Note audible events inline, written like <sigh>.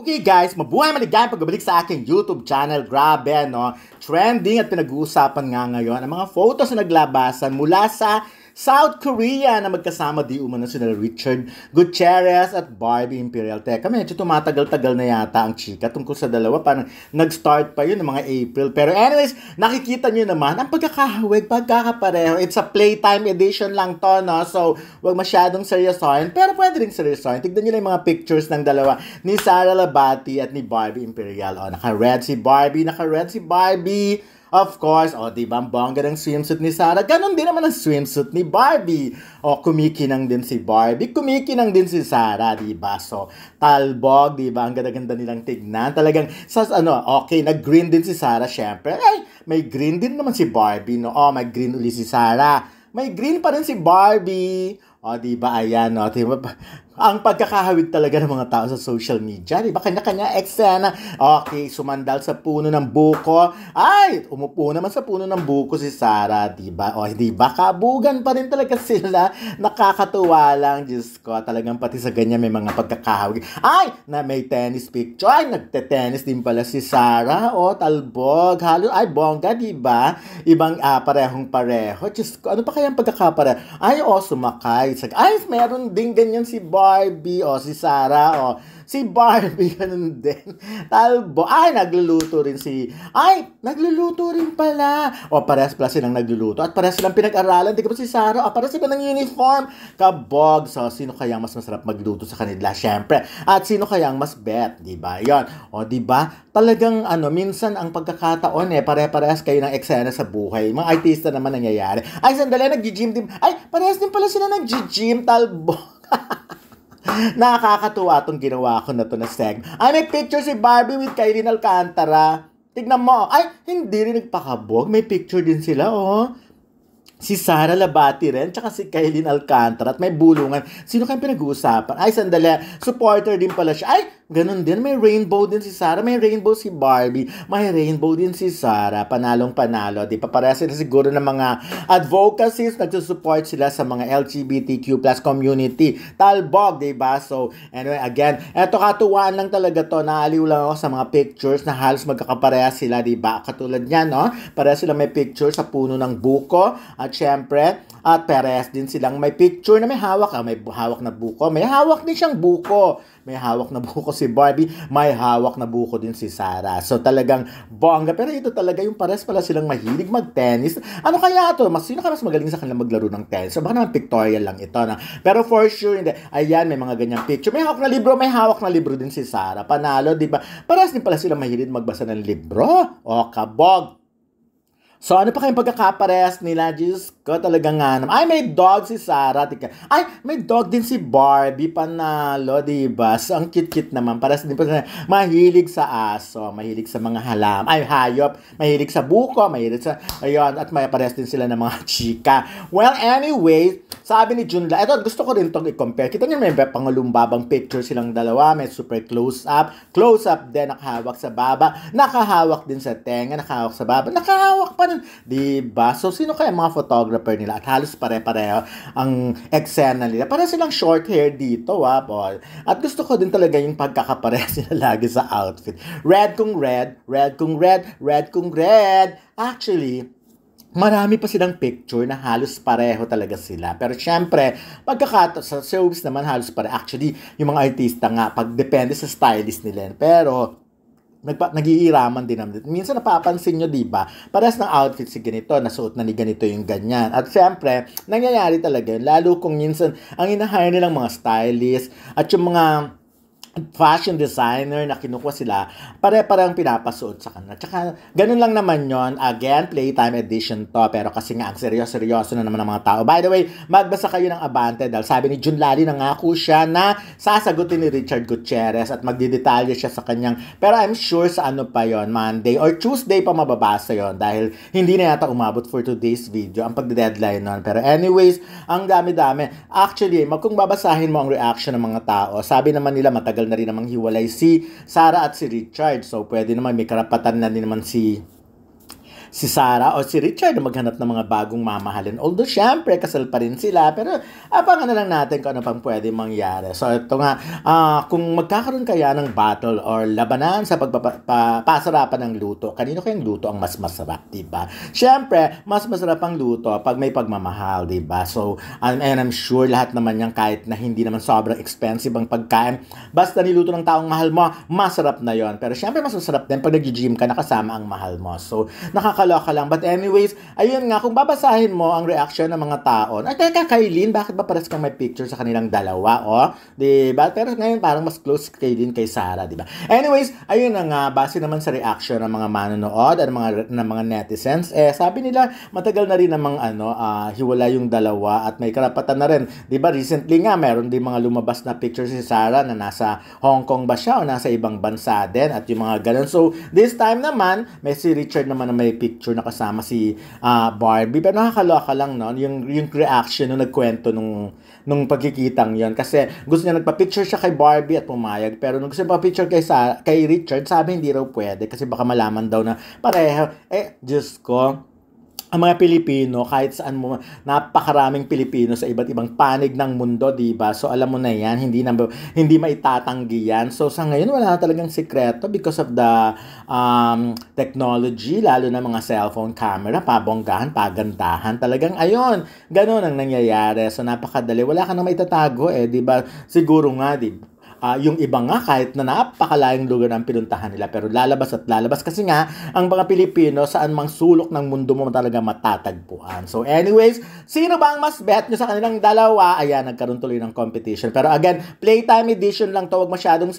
Okay guys, mabuhay maligayang pagbabalik sa aking YouTube channel. Grabe no, trending at pinag-uusapan nga ngayon ang mga photos na naglabasan mula sa South Korea na magkasama di umano sila Richard Gutierrez at Barbie Imperial. Teka, medyo tumatagal-tagal na yata ang chika tungkol sa dalawa. Parang nag-start pa yun ng mga April. Pero anyways, nakikita nyo naman ang pagkakahawig, pagkakapareho. It's a playtime edition lang to, no? So, wag masyadong seryosohin. Pero pwede rin seryosohin. Tignan nyo lang yung mga pictures ng dalawa ni Sarah Labati at ni Barbie Imperial. O, naka-red si Barbie, naka-red si Barbie. Of course, o oh, di ba, ang bongga ng swimsuit ni Sarah. Ganon din naman ang swimsuit ni Barbie. O oh, kumikinang din si Barbie, kumikinang din si Sarah, di ba? So, talbog, di ba? Ang ganda-ganda nilang tignan. Talagang, sa, ano, okay, nag-green din si Sarah, syempre. Ay, may green din naman si Barbie, no? O, oh, may green uli si Sarah. May green pa rin si Barbie. O, oh, di ba? Ayan, no? Oh, diba? ang pagkakahawig talaga ng mga tao sa social media. Di ba? Kanya-kanya eksena. Okay, sumandal sa puno ng buko. Ay, umupo naman sa puno ng buko si Sara. Di ba? O, di ba? Kabugan pa rin talaga sila. Nakakatuwa lang. Diyos ko, talagang pati sa ganyan may mga pagkakahawig. Ay, na may tennis picture. Ay, nagte-tennis din pala si Sara. O, talbog. Halo, ay, bongga, di ba? Ibang ah, parehong pareho. Diyos ko, ano pa kaya ang pagkakapareho? Ay, o, sumakay. Ay, meron din ganyan si Bob Barbie, o oh, si Sarah, o oh. si Barbie, <laughs> ganun din. Talbo, ay, nagluluto rin si, ay, nagluluto rin pala. O, oh, parehas pala silang nagluluto. At parehas silang pinag-aralan. Di ba si Sarah, o, parehas sila ng uniform. Kabog, so, sino kayang mas masarap magluto sa kanila? Siyempre. At sino kayang mas bet? Di ba? Yun. O, di ba? Talagang, ano, minsan ang pagkakataon, eh, pare-parehas kayo ng eksena sa buhay. Mga artista naman nangyayari. Ay, sandali, nag-gym din. Ay, parehas din pala sila nag-gym, talbo. <laughs> Nakakatuwa tong ginawa ko na to na seg. Ay, ah, may picture si Barbie with Kailin Alcantara. Tignan mo. Ay, hindi rin nagpakabog. May picture din sila, oh. Si Sara Labati rin, tsaka si Kailin Alcantara at may bulungan. Sino kayong pinag-uusapan? Ay, sandali. Supporter din pala siya. Ay, Ganun din, may rainbow din si Sarah, may rainbow si Barbie, may rainbow din si Sarah, panalong panalo. Di pa pareha sila siguro ng mga advocacies, support sila sa mga LGBTQ plus community. Talbog, di ba? So, anyway, again, eto katuwaan lang talaga to. Naaliw lang ako sa mga pictures na halos magkakapareha sila, di ba? Katulad niyan, no? Pareha sila may picture sa puno ng buko. At syempre, at parehas din silang may picture na may hawak. Ah, may hawak na buko. May hawak din siyang buko. May hawak na buko si Barbie, may hawak na buko din si Sarah. So talagang bongga. Pero ito talaga yung pares pala silang mahilig mag-tennis. Ano kaya to? Mas sino ka mas magaling sa kanila maglaro ng tennis? So baka naman pictorial lang ito na. Pero for sure hindi. Ayan, may mga ganyang picture. May hawak na libro, may hawak na libro din si Sarah. Panalo, 'di ba? Pares din pala sila mahilig magbasa ng libro. O kabog. So ano pa kayong pagkakapares nila? Jesus ko talaga nga naman. Ay, may dog si Sarah. Tika. Ay, may dog din si Barbie. Panalo, di ba? So, ang cute-cute naman. Para sa din mahilig sa aso, mahilig sa mga halam. Ay, hayop. Mahilig sa buko, mahilig sa... Ayun, at may pares din sila ng mga <laughs> chika. Well, anyway, sabi ni Junla, eto, gusto ko rin itong i-compare. Kita niyo, may pangalumbabang picture silang dalawa. May super close-up. Close-up din, nakahawak sa baba. Nakahawak din sa tenga, nakahawak sa baba. Nakahawak pa rin. Di ba? So, sino kaya mga photographer choreographer nila at halos pare-pareho ang eksena nila. Para silang short hair dito, ha, ah, Paul. At gusto ko din talaga yung pagkakaparehas <laughs> nila lagi sa outfit. Red kung red, red kung red, red kung red. Actually, marami pa silang picture na halos pareho talaga sila. Pero syempre, pagkakato sa showbiz naman halos pareho. Actually, yung mga artista nga, pag depende sa stylist nila. Pero, nagpa, nagiiraman din naman. Minsan napapansin nyo, di ba? Parehas ng outfit si ganito, nasuot na ni ganito yung ganyan. At syempre, nangyayari talaga yun. Lalo kung minsan, ang inahire nilang mga stylist at yung mga fashion designer na kinukuha sila, pare-parang pinapasuot sa kanila. Tsaka, ganun lang naman yon Again, playtime edition to. Pero kasi nga, ang seryoso-seryoso na naman ng mga tao. By the way, magbasa kayo ng Abante dahil sabi ni Jun Lali, nangako siya na sasagutin ni Richard Gutierrez at magdidetalye siya sa kanyang. Pero I'm sure sa ano pa yon Monday or Tuesday pa mababasa yon dahil hindi na yata umabot for today's video ang pagde-deadline nun. Pero anyways, ang dami-dami. Actually, magkung babasahin mo ang reaction ng mga tao, sabi naman nila matagal na rin namang hiwalay si Sarah at si Richard. So, pwede naman, may karapatan na din naman si si Sarah o si Richard na maghanap ng mga bagong mamahalin. Although, syempre, kasal pa rin sila. Pero, abangan na lang natin kung ano pang pwede mangyari. So, ito nga, uh, kung magkakaroon kaya ng battle or labanan sa pagpapasarapan ng luto, kanino kayang luto ang mas masarap, di ba? Syempre, mas masarap ang luto pag may pagmamahal, di ba? So, um, and I'm sure lahat naman yan kahit na hindi naman sobrang expensive ang pagkain, basta niluto ng taong mahal mo, masarap na yon Pero syempre, mas masarap din pag nag-gym ka nakasama ang mahal mo. So, nakaka nakakaloka lang. But anyways, ayun nga, kung babasahin mo ang reaction ng mga tao, ay teka Kailin, bakit ba pares kang may picture sa kanilang dalawa, oh? Di ba? Pero ngayon parang mas close kay din kay Sarah, di ba? Anyways, ayun na nga, base naman sa reaction ng mga manonood at mga, ng mga netizens, eh, sabi nila, matagal na rin namang ano, uh, hiwala yung dalawa at may karapatan na rin. Di ba, recently nga, meron din mga lumabas na picture si Sarah na nasa Hong Kong ba siya o nasa ibang bansa din at yung mga ganun. So, this time naman, may si Richard naman na may picture picture na kasama si uh, Barbie. Pero nakakaloka lang, no? Yung, yung reaction nung nagkwento nung, nung pagkikitang yon Kasi gusto niya nagpa-picture siya kay Barbie at pumayag. Pero nung gusto niya picture kay, sa, kay Richard, sabi hindi raw pwede kasi baka malaman daw na pareho. Eh, just ko, ang mga Pilipino, kahit saan mo, napakaraming Pilipino sa iba't ibang panig ng mundo, di ba? So alam mo na yan, hindi, na, hindi maitatanggi yan. So sa ngayon, wala na talagang sikreto because of the um, technology, lalo na mga cellphone camera, pabonggahan, pagandahan. Talagang ayon, ganun ang nangyayari. So napakadali, wala ka nang maitatago eh, di ba? Siguro nga, di ba? uh, yung iba nga kahit na napakalayang lugar ang pinuntahan nila pero lalabas at lalabas kasi nga ang mga Pilipino saan mang sulok ng mundo mo talaga matatagpuan. So anyways, sino ba ang mas bet nyo sa kanilang dalawa? Ayan, nagkaroon tuloy ng competition. Pero again, playtime edition lang to, wag masyadong